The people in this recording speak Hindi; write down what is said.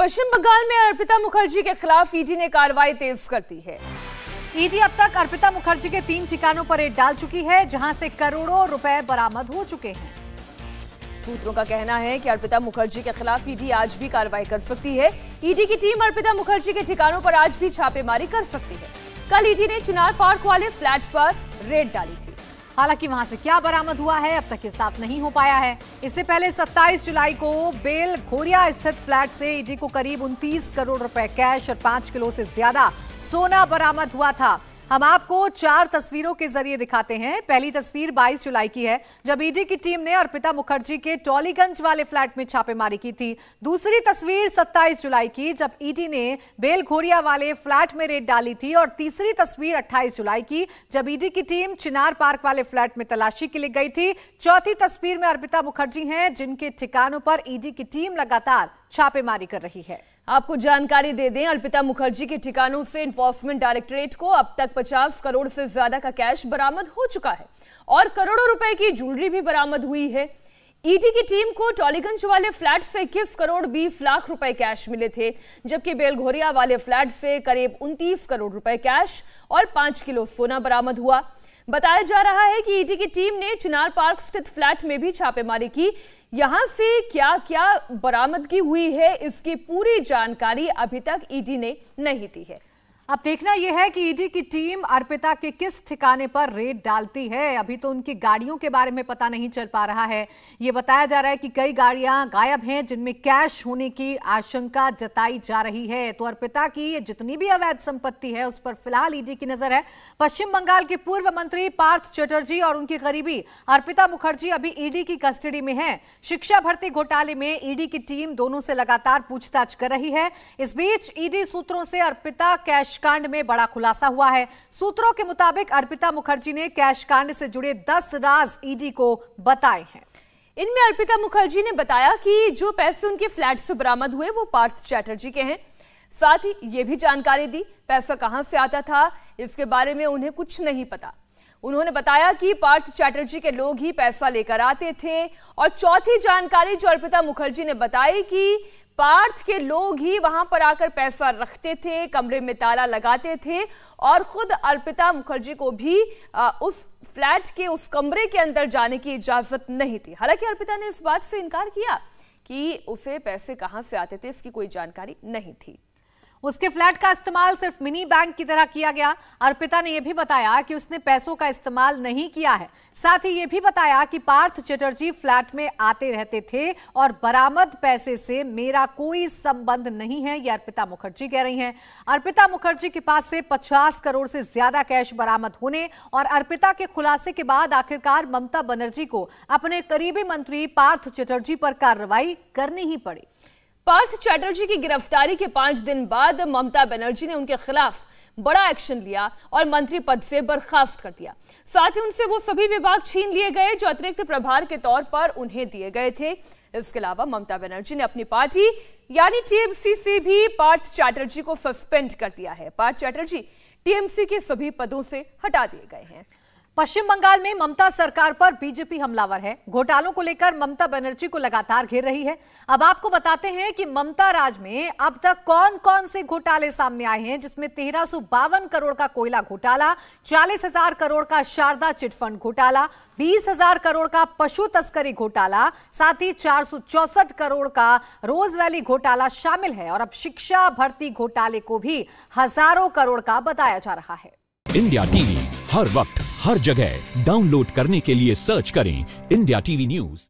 पश्चिम बंगाल में अर्पिता मुखर्जी के खिलाफ ईडी ने कार्रवाई तेज कर दी है ईडी अब तक अर्पिता मुखर्जी के तीन ठिकानों पर रेड डाल चुकी है जहां से करोड़ों रुपए बरामद हो चुके हैं सूत्रों का कहना है कि अर्पिता मुखर्जी के खिलाफ ईडी आज भी कार्रवाई कर सकती है ईडी की टीम अर्पिता मुखर्जी के ठिकानों पर आज भी छापेमारी कर सकती है कल ईडी ने चुनार पार्क वाले फ्लैट पर रेड डाली थी हालांकि वहां से क्या बरामद हुआ है अब तक ये साफ नहीं हो पाया है इससे पहले 27 जुलाई को बेल घोड़िया स्थित फ्लैट से ईडी को करीब 29 करोड़ रुपए कैश और 5 किलो से ज्यादा सोना बरामद हुआ था हम आपको चार तस्वीरों के जरिए दिखाते हैं पहली तस्वीर 22 जुलाई की है जब ईडी e की टीम ने अर्पिता मुखर्जी के टॉलीगंज वाले फ्लैट में छापेमारी की थी दूसरी तस्वीर 27 जुलाई की जब ईडी e ने बेलघोरिया वाले फ्लैट में रेड डाली थी और तीसरी तस्वीर 28 जुलाई की जब ईडी e की टीम चिनार पार्क वाले फ्लैट में तलाशी के लिए गई थी चौथी तस्वीर में अर्पिता मुखर्जी है जिनके ठिकानों पर ईडी की टीम लगातार छापेमारी कर रही है आपको जानकारी दे दें अर्पिता मुखर्जी के ठिकानों से इन्फोर्समेंट डायरेक्टरेट को अब तक 50 करोड़ से ज्यादा का कैश बरामद हो चुका है और करोड़ों रुपए की ज्वेलरी भी बरामद हुई है ईडी e की टीम को टॉलीगंज वाले फ्लैट से इक्कीस करोड़ बीस लाख रुपए कैश मिले थे जबकि बेलघोरिया वाले फ्लैट से करीब उनतीस करोड़ रुपए कैश और पांच किलो सोना बरामद हुआ बताया जा रहा है कि ईडी e की टीम ने चिनार पार्क स्थित फ्लैट में भी छापेमारी की यहां से क्या क्या बरामदगी हुई है इसकी पूरी जानकारी अभी तक ईडी e ने नहीं दी है अब देखना यह है कि ईडी e की टीम अर्पिता के किस ठिकाने पर रेड डालती है अभी तो उनकी गाड़ियों के बारे में पता नहीं चल पा रहा है ये बताया जा रहा है कि कई गाड़ियां गायब हैं जिनमें कैश होने की आशंका जताई जा रही है तो अर्पिता की जितनी भी अवैध संपत्ति है उस पर फिलहाल ईडी e की नजर है पश्चिम बंगाल के पूर्व मंत्री पार्थ चटर्जी और उनकी करीबी अर्पिता मुखर्जी अभी ईडी e की कस्टडी में है शिक्षा भर्ती घोटाले में ईडी की टीम दोनों से लगातार पूछताछ कर रही है इस बीच ईडी सूत्रों से अर्पिता कैश कांड में बड़ा खुलासा हुआ है सूत्रों के मुताबिक अर्पिता मुखर्जी ने कैश कांड से जुड़े दस राज ईडी को बताए हैं इनमें अर्पिता मुखर्जी ने बताया कि जो पैसे उनके फ्लैट से बरामद हुए वो पार्थ चैटर्जी के हैं साथ ही ये भी जानकारी दी पैसा कहां से आता था इसके बारे में उन्हें कुछ नहीं पता उन्होंने बताया कि पार्थ चैटर्जी के लोग ही पैसा लेकर आते थे और चौथी जानकारी जो अर्पिता मुखर्जी ने बताई कि पार्थ के लोग ही वहां पर आकर पैसा रखते थे कमरे में ताला लगाते थे और खुद अर्पिता मुखर्जी को भी आ, उस फ्लैट के उस कमरे के अंदर जाने की इजाजत नहीं थी हालांकि अर्पिता ने इस बात से इनकार किया कि उसे पैसे कहां से आते थे इसकी कोई जानकारी नहीं थी उसके फ्लैट का इस्तेमाल सिर्फ मिनी बैंक की तरह किया गया अर्पिता ने यह भी बताया कि उसने पैसों का इस्तेमाल नहीं किया है साथ ही यह भी बताया कि पार्थ चटर्जी फ्लैट में आते रहते थे और बरामद पैसे से मेरा कोई संबंध नहीं है यह अर्पिता मुखर्जी कह रही हैं अर्पिता मुखर्जी के पास से 50 करोड़ से ज्यादा कैश बरामद होने और अर्पिता के खुलासे के बाद आखिरकार ममता बनर्जी को अपने करीबी मंत्री पार्थ चटर्जी पर कार्रवाई करनी ही पड़ी पार्थ चैटर्जी की गिरफ्तारी के पांच दिन बाद ममता बनर्जी ने उनके खिलाफ बड़ा एक्शन लिया और मंत्री पद से बर्खास्त कर दिया साथ ही उनसे वो सभी विभाग छीन लिए गए जो अतिरिक्त प्रभार के तौर पर उन्हें दिए गए थे इसके अलावा ममता बनर्जी ने अपनी पार्टी यानी टीएमसी से भी पार्थ चैटर्जी को सस्पेंड कर दिया है पार्थ चैटर्जी टीएमसी के सभी पदों से हटा दिए गए हैं पश्चिम बंगाल में ममता सरकार पर बीजेपी हमलावर है घोटालों को लेकर ममता बनर्जी को लगातार घेर रही है अब आपको बताते हैं कि ममता राज में अब तक कौन कौन से घोटाले सामने आए हैं जिसमें तेरह करोड़ का कोयला घोटाला चालीस हजार करोड़ का शारदा चिटफंड घोटाला बीस हजार करोड़ का पशु तस्करी घोटाला साथ ही चार करोड़ का रोज वैली घोटाला शामिल है और अब शिक्षा भर्ती घोटाले को भी हजारों करोड़ का बताया जा रहा है इंडिया टीवी हर वक्त हर जगह डाउनलोड करने के लिए सर्च करें इंडिया टीवी न्यूज